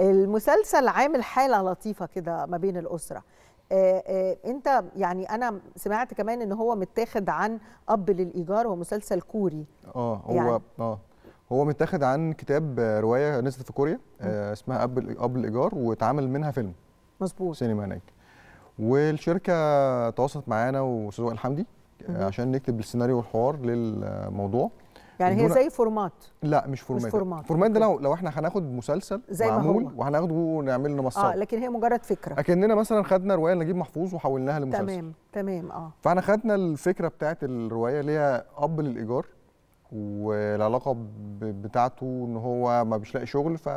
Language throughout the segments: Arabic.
المسلسل عامل حاله لطيفه كده ما بين الاسره آه، آه، انت يعني انا سمعت كمان ان هو متاخد عن اب للايجار هو مسلسل كوري اه هو يعني اه هو متاخد عن كتاب روايه نزلت في كوريا آه، اسمها اب اب الايجار واتعمل منها فيلم مظبوط سينما هناك والشركه تواصلت معانا وصدوق الحمدي عشان نكتب السيناريو والحوار للموضوع يعني هي زي فورمات لا مش فورمات مش فورمات فورمات ده لو لو احنا هناخد مسلسل زي معمول وهناخده ونعمل له مسرح اه لكن هي مجرد فكره اكننا مثلا خدنا روايه لنجيب محفوظ وحولناها لمسلسل تمام تمام اه فاحنا خدنا الفكره بتاعه الروايه اللي هي اب للايجار والعلاقه بتاعته ان هو ما بيش لاقي شغل ف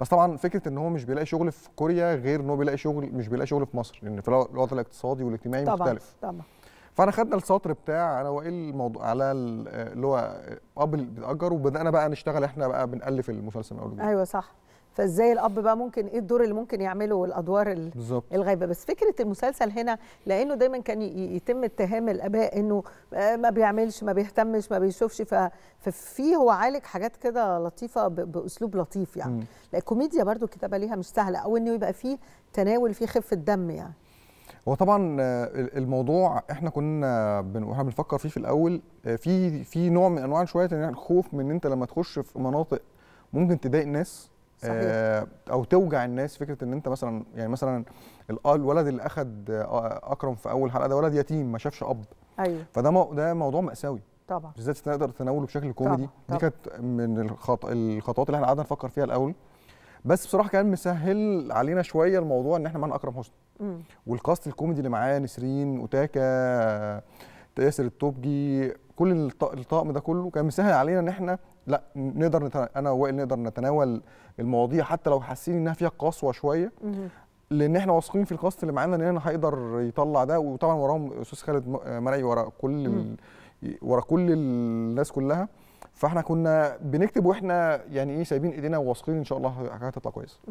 بس طبعا فكره ان هو مش بيلاقي شغل في كوريا غير ان هو بيلاقي شغل مش بيلاقي شغل في مصر لان في الوضع الاقتصادي والاجتماعي طبعًا مختلف طبعا فانا خدنا السطر بتاع انا وايه الموضوع على اللي هو اب بيتاجر وبدانا بقى نشتغل احنا بقى بنالف المسلسل من اول ايوه صح فازاي الاب بقى ممكن ايه الدور اللي ممكن يعمله والادوار الغايبه بس فكره المسلسل هنا لانه دايما كان يتم اتهام الاباء انه آه، ما بيعملش ما بيهتمش ما بيشوفش ففي هو عالج حاجات كده لطيفه باسلوب لطيف يعني لا الكوميديا برده الكتابه ليها مش سهله او انه يبقى فيه تناول فيه خفه دم يعني هو طبعا آه، الموضوع احنا كنا واحنا بنفكر فيه في الاول آه، في في نوع من انواع شويه يعني الخوف من ان انت لما تخش في مناطق ممكن تضايق ناس صحيح. آه، او توجع الناس فكره ان انت مثلا يعني مثلا الولد اللي اخد اكرم في اول حلقه ده ولد يتيم ما شافش اب ايوه فده ده موضوع مأساوي طبعا بالذات تقدر تناوله بشكل كوميدي طبعًا. دي كانت من الخط... الخطوات اللي احنا قعدنا نفكر فيها الاول بس بصراحه كان مسهل علينا شويه الموضوع ان احنا معانا اكرم حسني والكاست الكوميدي اللي معاه نسرين وتاكا ياسر التوبجي كل الطقم ده كله كان مسهل علينا ان احنا لا نقدر انا ووائل نقدر نتناول المواضيع حتى لو حاسين انها فيها قسوه شويه لان احنا واثقين في الكاست اللي معانا ان احنا هيقدر يطلع ده وطبعا وراهم استاذ خالد مرعي ورا كل ورا كل الناس كلها فاحنا كنا بنكتب واحنا يعني ايه سايبين ايدينا وواثقين ان شاء الله هتطلع كويسه